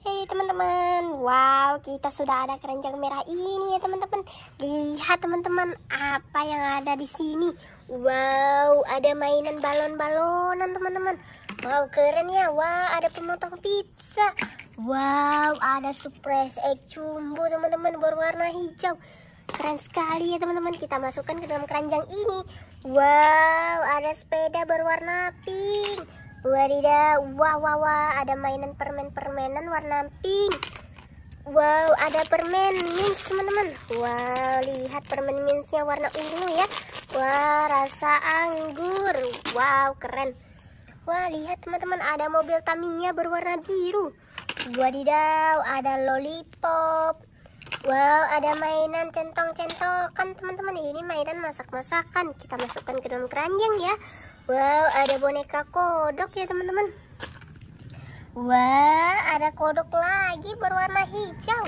Hei teman-teman, wow kita sudah ada keranjang merah ini ya teman-teman. Lihat teman-teman apa yang ada di sini. Wow, ada mainan balon-balonan teman-teman. Wow keren ya, wow ada pemotong pizza. Wow, ada surprise egg jumbo teman-teman berwarna hijau. Keren sekali ya teman-teman, kita masukkan ke dalam keranjang ini. Wow, ada sepeda berwarna pink. Wadidaw, wah wah wah, ada mainan permen-permenan warna pink. Wow, ada permen mints teman-teman. Wow, lihat permen mintsnya warna ungu ya. Wah, rasa anggur. Wow, keren. Wah, lihat teman-teman, ada mobil Tamiya berwarna biru. Wadidaw, ada lollipop. Wow, ada mainan centong-centokan teman-teman. Ini mainan masak-masakan. Kita masukkan ke dalam keranjang ya. Wow, ada boneka kodok ya teman-teman. Wow, ada kodok lagi berwarna hijau.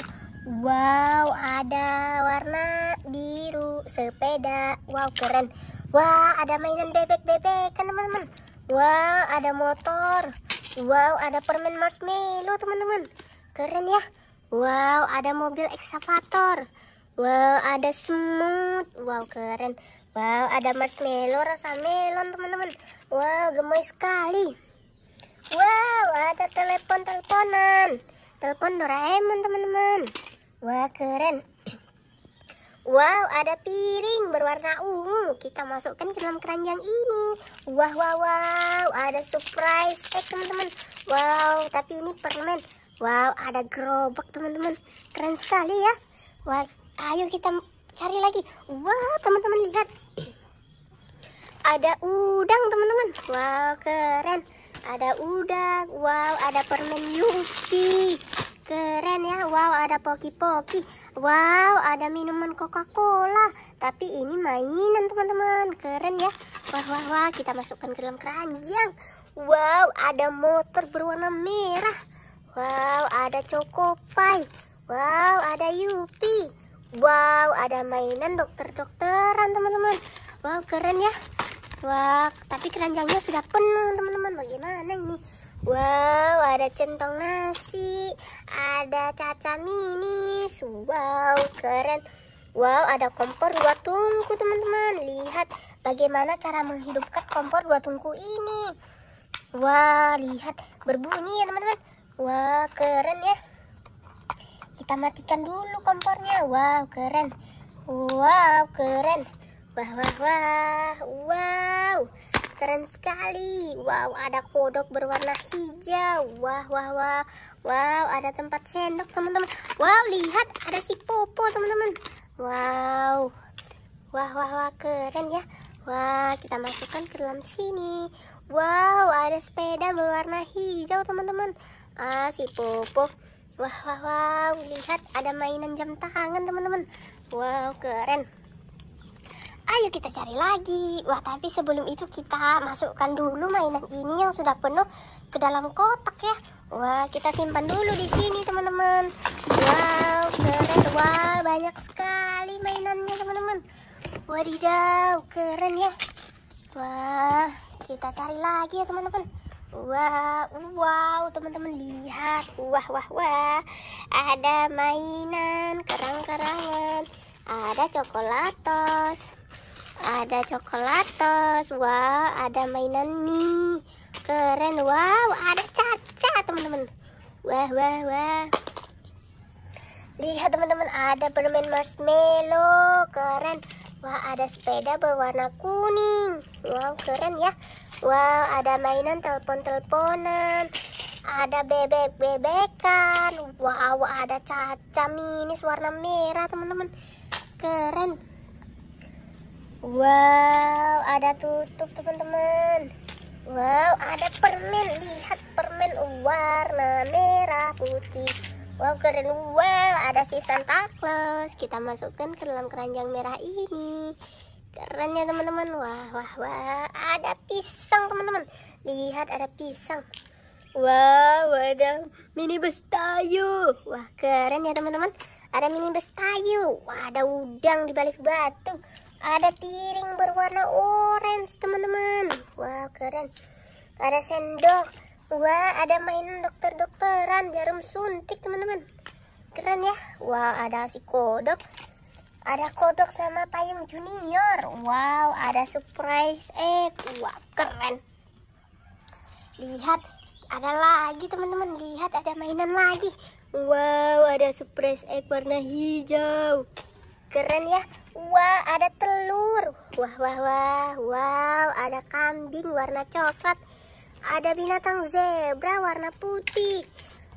Wow, ada warna biru sepeda. Wow, keren. Wow, ada mainan bebek-bebek kan teman-teman. Wow, ada motor. Wow, ada permen marshmallow teman-teman. Keren ya. Wow, ada mobil ekskavator. Wow, ada semut. Wow, keren. Wow, ada marshmallow rasa melon, teman-teman. Wow, gemoy sekali. Wow, ada telepon-teleponan. Telepon Doraemon, teman-teman. Wah, keren. Wow, ada piring berwarna ungu. Kita masukkan ke dalam keranjang ini. Wah, wow, wow. Ada surprise egg, teman-teman. Wow, tapi ini permen. Wow, ada gerobak, teman-teman. Keren sekali ya. Wah, ayo kita cari lagi. Wow, teman-teman lihat ada udang teman-teman wow keren ada udang wow ada permen yupi keren ya wow ada poki-poki wow ada minuman coca-cola tapi ini mainan teman-teman keren ya wah wah wah kita masukkan ke dalam keranjang wow ada motor berwarna merah wow ada pie wow ada yupi wow ada mainan dokter-dokteran teman-teman wow keren ya Wah, tapi keranjangnya sudah penuh teman-teman. Bagaimana ini? Wow, ada centong nasi, ada caca minis. Wow, keren. Wow, ada kompor dua tungku teman-teman. Lihat bagaimana cara menghidupkan kompor dua tungku ini. Wah, lihat berbunyi ya teman-teman. Wah, keren ya. Kita matikan dulu kompornya. Wow, keren. Wow, keren. Wah, wah, wah. Wow. Keren sekali. Wow, ada kodok berwarna hijau. Wah, wah, wah. Wow, ada tempat sendok, teman-teman. Wow, lihat ada si Popo, teman-teman. Wow. Wah, wah, wah. Keren ya. Wah, kita masukkan ke dalam sini. Wow, ada sepeda berwarna hijau, teman-teman. Ah, si Popo. Wah, wah, wow. Lihat, ada mainan jam tangan, teman-teman. Wow, keren. Ayo kita cari lagi. Wah, tapi sebelum itu kita masukkan dulu mainan ini yang sudah penuh ke dalam kotak ya. Wah, kita simpan dulu di sini, teman-teman. Wow, keren. Wow, banyak sekali mainannya, teman-teman. Wadidaw, keren ya. Wah, kita cari lagi ya, teman-teman. wow wow, teman-teman lihat. Wah, wah, wah. Ada mainan kerang-kerangan, ada coklatos, ada coklatos wow ada mainan nih keren wow ada caca teman-teman wah wah wah lihat teman-teman ada permen marshmallow keren wah ada sepeda berwarna kuning wow keren ya wow ada mainan telepon-teleponan ada bebek-bebekan wow ada caca minis warna merah teman-teman keren Wow, ada tutup teman-teman. Wow, ada permen. Lihat permen warna merah putih. Wow, keren. Wow, ada si Santa Claus. Kita masukkan ke dalam keranjang merah ini. Keren ya teman-teman. Wah, wah, wah. Ada pisang teman-teman. Lihat ada pisang. Wow, ada mini bestayu. Wah, keren ya teman-teman. Ada mini bestayu. Wah, ada udang di balik batu. Ada piring berwarna orange, teman-teman. Wow, keren. Ada sendok. Wah, ada mainan dokter-dokteran, jarum suntik, teman-teman. Keren ya. Wow, ada si kodok. Ada kodok sama payung junior. Wow, ada surprise egg. Wah, keren. Lihat, ada lagi teman-teman. Lihat, ada mainan lagi. Wow, ada surprise egg warna hijau. Keren ya. Wah, ada telur. Wah, wah, wah. Wow, ada kambing warna coklat. Ada binatang zebra warna putih.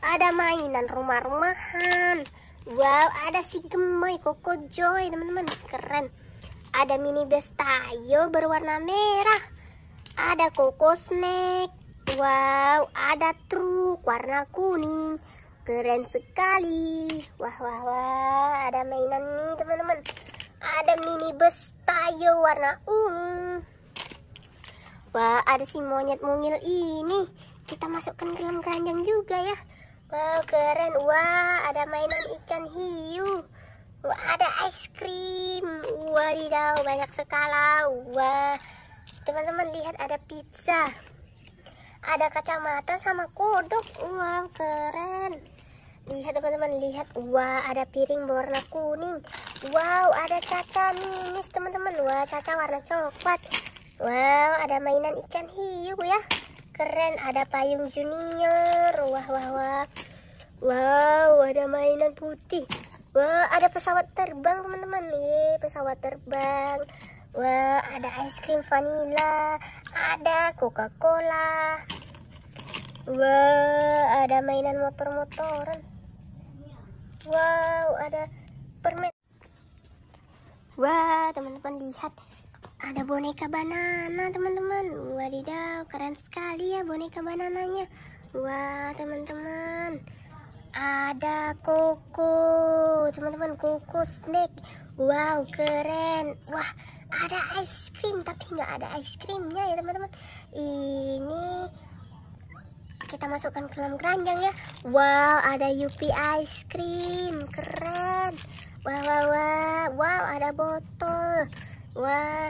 Ada mainan rumah-rumahan. Wow, ada si gemoy Koko Joy, teman-teman. Keren. Ada mini bestayo berwarna merah. Ada Koko Snack. Wow, ada truk warna kuning Keren sekali. Wah, wah, wah. Ada mainan nih, teman-teman. Ada mini bus tayo warna ungu. Wah, ada si monyet mungil ini. Kita masukkan ke dalam keranjang juga ya. wah keren. Wah, ada mainan ikan hiu. Wah, ada es krim. Wadidaw, banyak sekali. Wah, teman-teman lihat ada pizza ada kacamata sama kodok wah keren lihat teman-teman lihat wah ada piring berwarna kuning wow ada caca minis teman-teman wah caca warna coklat wow ada mainan ikan hiu ya keren ada payung junior wah wah wah wow ada mainan putih wow ada pesawat terbang teman-teman ye pesawat terbang wah ada es krim vanilla ada coca cola wow, ada mainan motor-motoran. Wow, ada permen. Wah, teman-teman lihat ada boneka banana, teman-teman. Wadidaw, keren sekali ya boneka banananya. Wah, teman-teman. Ada kuku, teman-teman, kuku snack, Wow, keren. Wah, ada ice cream tapi nggak ada ice creamnya ya, teman-teman. Ini kita masukkan ke dalam keranjang ya wow ada Yupi ice cream keren wow wow wow wow ada botol wah wow.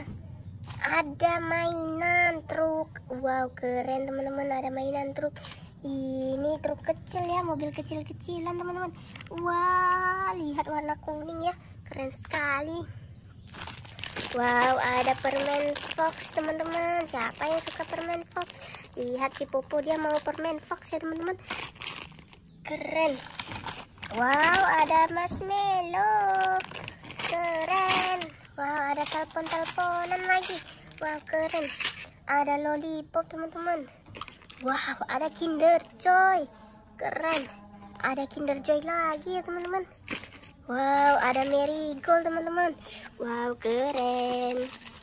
ada mainan truk wow keren teman-teman ada mainan truk ini truk kecil ya mobil kecil-kecilan teman-teman wow, lihat warna kuning ya keren sekali Wow, ada permen fox teman-teman. Siapa yang suka permen fox? Lihat si Popo dia mau permen fox ya teman-teman. Keren. Wow, ada marshmallow. Keren. Wow, ada telepon-teleponan lagi. Wow, keren. Ada lollipop teman-teman. Wow, ada kinder joy. Keren. Ada kinder joy lagi ya teman-teman. Wow, ada merigold teman-teman. Wow, keren.